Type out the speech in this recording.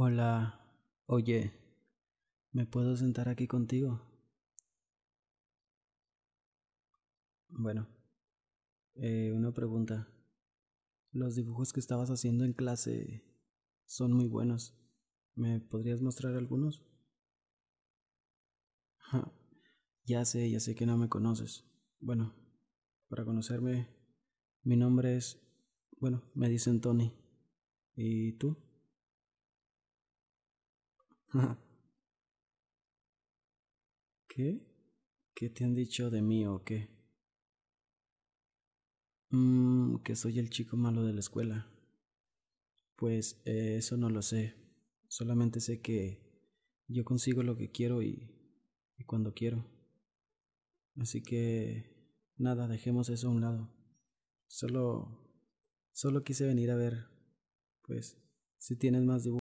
Hola, oye, ¿me puedo sentar aquí contigo? Bueno, eh, una pregunta. Los dibujos que estabas haciendo en clase son muy buenos. ¿Me podrías mostrar algunos? ya sé, ya sé que no me conoces. Bueno, para conocerme, mi nombre es... Bueno, me dicen Tony. ¿Y tú? ¿Qué? ¿Qué te han dicho de mí o qué? Mmm, que soy el chico malo de la escuela. Pues eh, eso no lo sé. Solamente sé que yo consigo lo que quiero y, y cuando quiero. Así que nada, dejemos eso a un lado. Solo solo quise venir a ver pues si tienes más dibujos